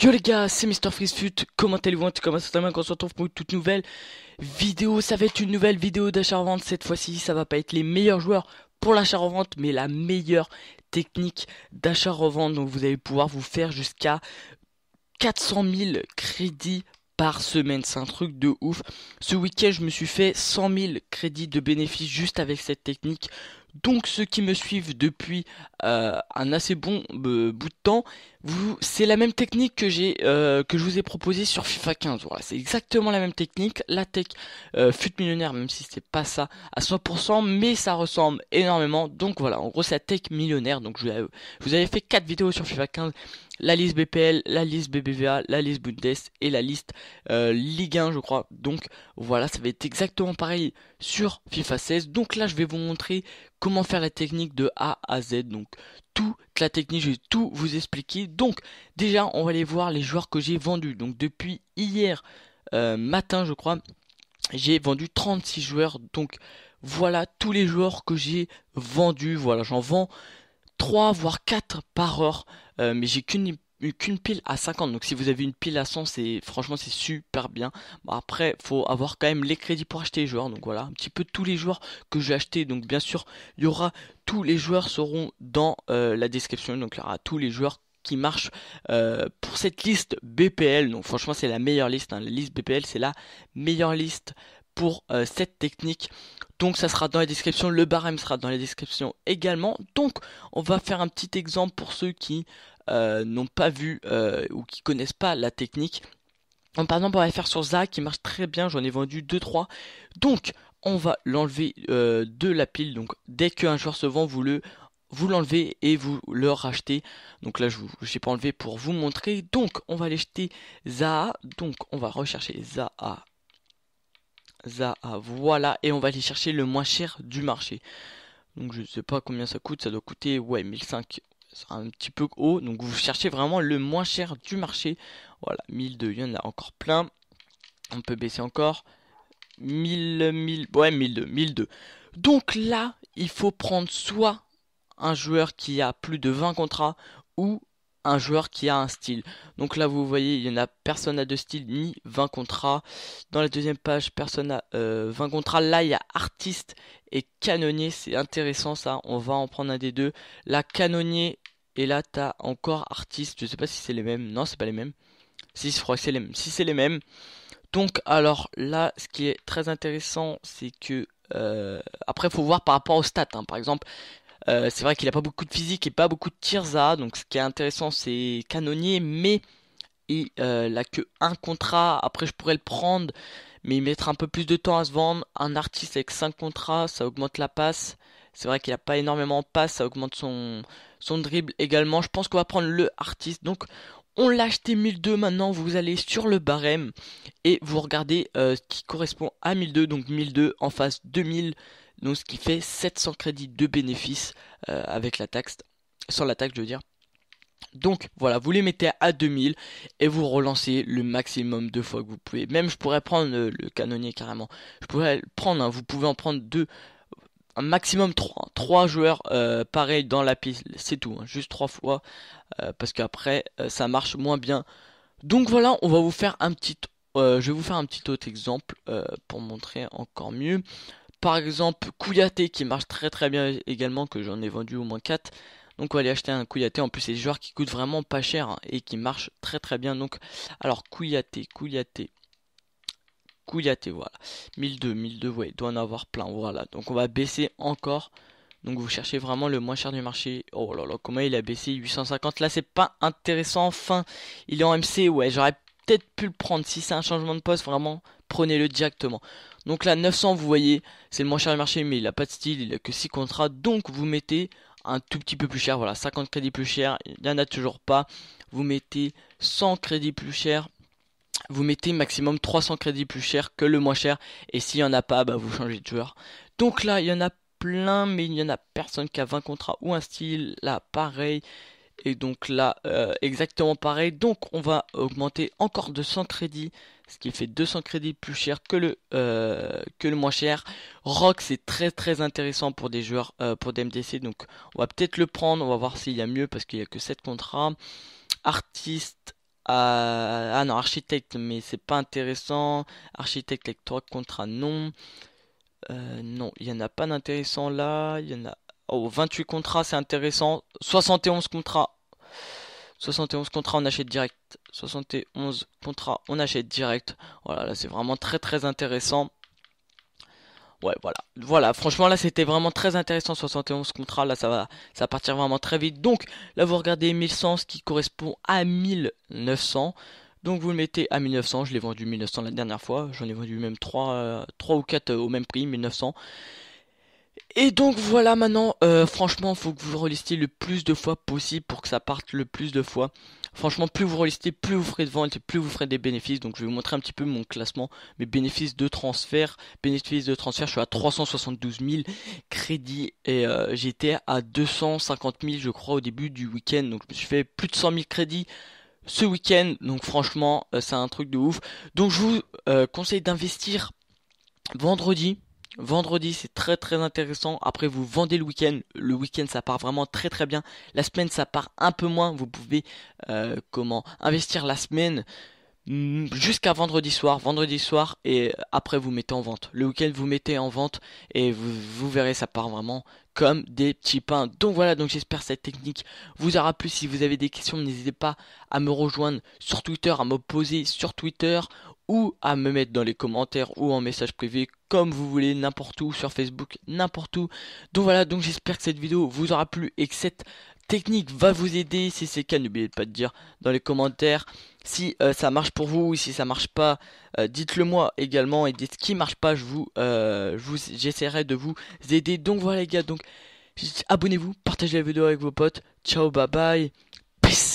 Yo les gars, c'est Mister Fut. comment allez-vous En tout cas, on se retrouve pour une toute nouvelle vidéo. Ça va être une nouvelle vidéo d'achat-revente cette fois-ci. Ça va pas être les meilleurs joueurs pour l'achat-revente, mais la meilleure technique d'achat-revente. Donc vous allez pouvoir vous faire jusqu'à 400 000 crédits par semaine. C'est un truc de ouf. Ce week-end, je me suis fait 100 000 crédits de bénéfices juste avec cette technique donc ceux qui me suivent depuis euh, un assez bon bout de temps, c'est la même technique que j'ai euh, que je vous ai proposée sur FIFA 15. Voilà, c'est exactement la même technique, la tech euh, fut millionnaire, même si c'est pas ça à 100%, mais ça ressemble énormément. Donc voilà, en gros c'est la tech millionnaire. Donc je vous avais fait 4 vidéos sur FIFA 15 la liste BPL, la liste BBVA, la liste Bundes et la liste euh, Ligue 1 je crois. Donc voilà, ça va être exactement pareil sur FIFA 16. Donc là je vais vous montrer comment faire la technique de A à Z. Donc toute la technique, je vais tout vous expliquer. Donc déjà on va aller voir les joueurs que j'ai vendus. Donc depuis hier euh, matin je crois, j'ai vendu 36 joueurs. Donc voilà tous les joueurs que j'ai vendus. Voilà, j'en vends 3 voire 4 par heure, euh, mais j'ai qu'une qu'une pile à 50 donc si vous avez une pile à 100 c'est franchement c'est super bien après faut avoir quand même les crédits pour acheter les joueurs donc voilà un petit peu tous les joueurs que j'ai acheté donc bien sûr il y aura tous les joueurs seront dans euh, la description donc il y aura tous les joueurs qui marchent euh, pour cette liste BPL. Donc franchement c'est la meilleure liste. Hein. La liste BPL c'est la meilleure liste pour euh, cette technique. Donc ça sera dans la description, le barème sera dans la description également. Donc on va faire un petit exemple pour ceux qui euh, n'ont pas vu euh, ou qui connaissent pas la technique. Donc, par exemple on va faire sur ZA qui marche très bien, j'en ai vendu 2-3. Donc on va l'enlever de la pile. Donc dès qu'un joueur se vend, vous le vous l'enlevez et vous le rachetez. Donc là, je l'ai pas enlevé pour vous montrer. Donc, on va aller jeter Zaha. Donc, on va rechercher Zaha voilà, et on va aller chercher le moins cher du marché. Donc je ne sais pas combien ça coûte, ça doit coûter ouais 1005 c'est un petit peu haut. Donc vous cherchez vraiment le moins cher du marché. Voilà, 1002, il y en a encore plein. On peut baisser encore. 1000, 1000, ouais 1002, 1002. Donc là, il faut prendre soit un joueur qui a plus de 20 contrats ou un joueur qui a un style. Donc là, vous voyez, il y en a personne à deux styles ni 20 contrats. Dans la deuxième page, personne à 20 euh, contrats. Là, il y a artiste et canonnier. C'est intéressant ça. On va en prendre un des deux. Là, canonnier. Et là, t'as encore artiste. Je sais pas si c'est les mêmes. Non, c'est pas les mêmes. Si, c'est les mêmes. Si c'est les mêmes. Donc, alors là, ce qui est très intéressant, c'est que. Euh, après, faut voir par rapport aux stats. Hein. Par exemple, euh, c'est vrai qu'il n'a pas beaucoup de physique et pas beaucoup de tirza, donc ce qui est intéressant c'est canonnier, mais il n'a euh, que un contrat, après je pourrais le prendre, mais il mettra un peu plus de temps à se vendre. Un artiste avec 5 contrats, ça augmente la passe. C'est vrai qu'il n'a pas énormément de passe, ça augmente son, son dribble également. Je pense qu'on va prendre le artiste, donc on l'a acheté 1002 maintenant, vous allez sur le barème et vous regardez euh, ce qui correspond à 1002, donc 1002 en face 2000 donc ce qui fait 700 crédits de bénéfice euh, avec la taxe, sans la taxe je veux dire. Donc voilà, vous les mettez à 2000 et vous relancez le maximum de fois que vous pouvez. Même je pourrais prendre euh, le, canonnier carrément. Je pourrais prendre, hein, vous pouvez en prendre deux, un maximum trois trois joueurs euh, pareil dans la piste, c'est tout. Hein, juste trois fois parce qu'après ça marche moins bien. Donc voilà, on va vous faire un petit... je vais vous faire un petit autre exemple pour montrer encore mieux. Par exemple, Kouyaté qui marche très très bien également, que j'en ai vendu au moins 4. Donc on va aller acheter un Kouyaté. En plus, c'est des joueurs qui coûtent vraiment pas cher hein, et qui marchent très très bien. Donc, alors Kouyaté, Kouyaté, Kouyaté, voilà. 1002, 1002, ouais, il doit en avoir plein. Voilà, donc on va baisser encore. Donc vous cherchez vraiment le moins cher du marché. Oh là là, comment il a baissé 850 Là, c'est pas intéressant. Enfin, il est en MC, ouais, j'aurais peut-être pu le prendre. Si c'est un changement de poste, vraiment, prenez-le directement. Donc là, 900, vous voyez, c'est le moins cher du marché, mais il n'a pas de style, il n'a que 6 contrats. Donc vous mettez un tout petit peu plus cher, voilà, 50 crédits plus cher, il n'y en a toujours pas. Vous mettez 100 crédits plus cher, vous mettez maximum 300 crédits plus cher que le moins cher. Et s'il n'y en a pas, bah, vous changez de joueur. Donc là, il y en a plein, mais il n'y en a personne qui a 20 contrats ou un style. Là, pareil, et donc là, euh, exactement pareil. Donc on va augmenter encore 200 100 crédits, ce qui fait 200 crédits plus cher que le, euh, que le moins cher. Rock, c'est très très intéressant pour des joueurs, euh, pour des MDC. Donc on va peut-être le prendre, on va voir s'il y a mieux parce qu'il n'y a que 7 contrats. Artiste, ah non, architecte, mais c'est pas intéressant. Architecte avec 3 contrats, non. non, il n'y en a pas d'intéressant là, il y en a 28 contrats, c'est intéressant. 71 contrats. 71 contrats, on achète direct. 71 contrats, on achète direct. Voilà, là, c'est vraiment très, très intéressant. Ouais, voilà. Voilà, franchement, là, c'était vraiment très intéressant, 71 contrats. Là, ça va, ça partir vraiment très vite. Donc, là, vous regardez 1100, ce qui correspond à 1900. Donc, vous le mettez à 1900. Je l'ai vendu 1900 la dernière fois. J'en ai vendu même 3 euh, ou 4 au même prix, 1900. Et donc voilà maintenant, franchement euh, franchement faut que vous relistiez le plus de fois possible pour que ça parte le plus de fois. Franchement plus vous relistez, plus vous ferez de ventes et plus vous ferez des bénéfices. Donc je vais vous montrer un petit peu mon classement, mes bénéfices de transfert. Bénéfices de transfert, je suis à 372 000 crédits et euh, j'étais à 250 000 je crois au début du week-end. Donc je me suis fait plus de 100 000 crédits ce week-end. Donc franchement euh, c'est un truc de ouf. Donc je vous conseille d'investir vendredi Vendredi, c'est très très intéressant. Après, vous vendez le week-end. Le week-end, ça part vraiment très très bien. La semaine, ça part un peu moins. Vous pouvez euh, comment investir la semaine mm, jusqu'à vendredi soir, vendredi soir, et euh, après vous mettez en vente. Le week-end vous mettez en vente et vous, verrez ça part vraiment comme des petits pains. Donc voilà, donc j'espère cette technique vous aura plu. Si vous avez des questions, n'hésitez pas à me rejoindre sur Twitter, à me poser sur Twitter ou à me mettre dans les commentaires ou en message privé comme vous voulez n'importe où sur Facebook n'importe où donc voilà donc j'espère que cette vidéo vous aura plu et que cette technique va vous aider si c'est le cas n'oubliez pas de dire dans les commentaires si euh, ça marche pour vous ou si ça marche pas euh, dites le moi également et dites ce qui marche pas euh, je vous j'essaierai de vous aider donc voilà les gars donc abonnez-vous partagez la vidéo avec vos potes ciao bye bye peace